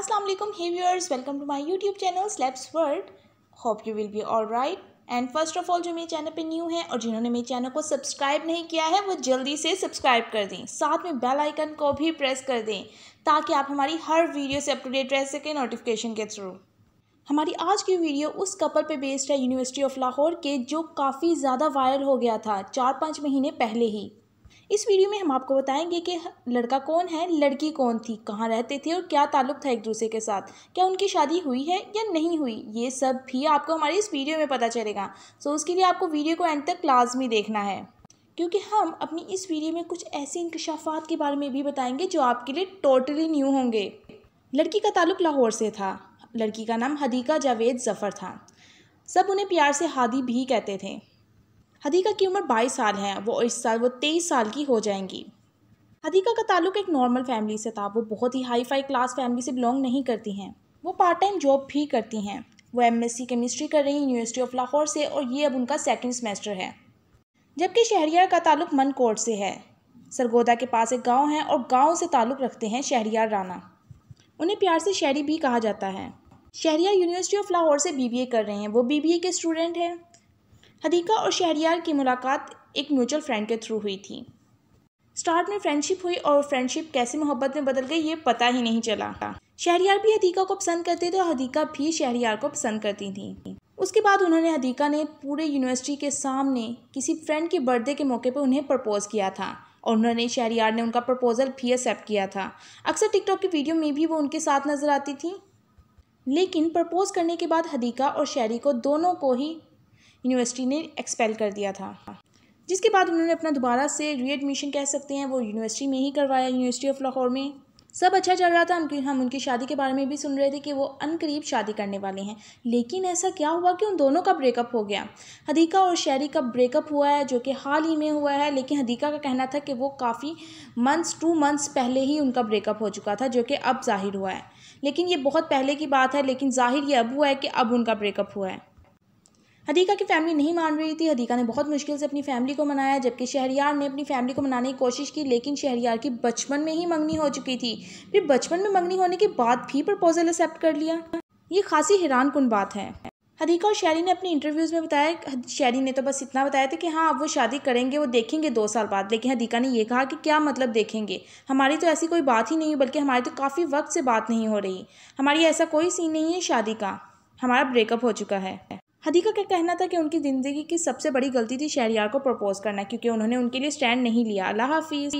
अस्सलाम वालेकुम hey viewers welcome to my YouTube channel slabs world hope you will be all right and first of all जो मेरे channel पे new है और जिन्होंने मेरे चैनल को सब्सक्राइब नहीं किया है वो जल्दी से सब्सक्राइब कर दें साथ में बेल आइकन को भी प्रेस कर दें ताकि आप हमारी हर वीडियो से अप टू डेट रह सकें नोटिफिकेशन के थ्रू हमारी आज की वीडियो उस कपल पे बेस्ड है यूनिवर्सिटी ऑफ लाहौर के जो काफ़ी ज़्यादा वायरल हो गया था चार पाँच महीने पहले ही इस वीडियो में हम आपको बताएंगे कि लड़का कौन है लड़की कौन थी कहाँ रहते थे और क्या ताल्लुक था एक दूसरे के साथ क्या उनकी शादी हुई है या नहीं हुई ये सब भी आपको हमारी इस वीडियो में पता चलेगा सो उसके लिए आपको वीडियो को एंड तक लाजमी देखना है क्योंकि हम अपनी इस वीडियो में कुछ ऐसे इंकशाफात के बारे में भी बताएंगे जो आपके लिए टोटली न्यू होंगे लड़की का ताल्लुक लाहौर से था लड़की का नाम हदीका जावेद जफ़र था सब उन्हें प्यार से हादी भी कहते थे हदीका की उम्र 22 साल है वो इस साल वो 23 साल की हो जाएंगी हदीका का ताल्लुक एक नॉर्मल फैमिली से था वो बहुत ही हाई फाई क्लास फैमिली से बिलोंग नहीं करती हैं वो पार्ट टाइम जॉब भी करती हैं वो एम एस सी केमिस्ट्री कर रही हैं यूनिवर्सिटी ऑफ लाहौर से और ये अब उनका सेकेंड सेमेस्टर है जबकि शहरियार का ताल्लुक मनकोट से है सरगोदा के पास एक गाँव है और गाँव से ताल्लुक़ रखते हैं शहरियार राना उन्हें प्यार से शहरी भी कहा जाता है शहरिया यूनिवर्सिटी ऑफ लाहौर से बीबीए कर रहे हैं वो बीबीए के स्टूडेंट हैं हदीका और शहरियार की मुलाकात एक म्यूचुअल फ्रेंड के थ्रू हुई थी स्टार्ट में फ्रेंडशिप हुई और फ्रेंडशिप कैसे मोहब्बत में बदल गई ये पता ही नहीं चला शहरियार भी हदीका को पसंद करते थे और हदीका भी शहरियार को पसंद करती थी उसके बाद उन्होंने हदीका ने पूरे यूनिवर्सिटी के सामने किसी फ्रेंड के बर्थडे के मौके पर उन्हें प्रपोज़ किया था और उन्होंने शहरियार ने उनका प्रपोज़ल भी एक्सेप्ट किया था अक्सर टिकटॉक की वीडियो में भी वो उनके साथ नज़र आती थी लेकिन प्रपोज़ करने के बाद हदीका और शहरी को दोनों को ही यूनिवर्सिटी ने एक्सपेल कर दिया था जिसके बाद उन्होंने अपना दोबारा से रीएडमिशन कह सकते हैं वो यूनिवर्सिटी में ही करवाया यूनिवर्सिटी ऑफ लाहौर में सब अच्छा चल रहा था हम उनकी शादी के बारे में भी सुन रहे थे कि वो अनकरीब शादी करने वाले हैं लेकिन ऐसा क्या हुआ कि उन दोनों का ब्रेकअप हो गया हदीका और शहरी का ब्रेकअप हुआ है जो कि हाल ही में हुआ है लेकिन हदीका का कहना था कि वो काफ़ी मंथ्स टू मंथ्स पहले ही उनका ब्रेकअप हो चुका था जो कि अब जाहिर हुआ है लेकिन ये बहुत पहले की बात है लेकिन जाहिर ये अब हुआ है कि अब उनका ब्रेकअप हुआ है हदीका की फैमिली नहीं मान रही थी हदीका ने बहुत मुश्किल से अपनी फैमिली को मनाया जबकि शहरियार ने अपनी फैमिली को मनाने की कोशिश की लेकिन शहरियार की बचपन में ही मंगनी हो चुकी थी फिर बचपन में मंगनी होने के बाद भी प्रपोजल एक्सेप्ट कर लिया ये खासी हैरान कन बात है हदीका और शैरी ने अपने इंटरव्यूज़ में बताया शैरी ने तो बस इतना बताया था कि हाँ अब वो शादी करेंगे वो देखेंगे दो साल बाद लेकिन हदीका ने यह कहा कि क्या मतलब देखेंगे हमारी तो ऐसी कोई बात ही नहीं बल्कि हमारी तो काफ़ी वक्त से बात नहीं हो रही हमारी ऐसा कोई सीन नहीं है शादी का हमारा ब्रेकअप हो चुका है हदीका का कहना था कि उनकी ज़िंदगी की सबसे बड़ी गलती थी शहरियार को प्रपोज़ करना क्योंकि उन्होंने उनके लिए स्टैंड नहीं लिया अल्लाह हाफिज़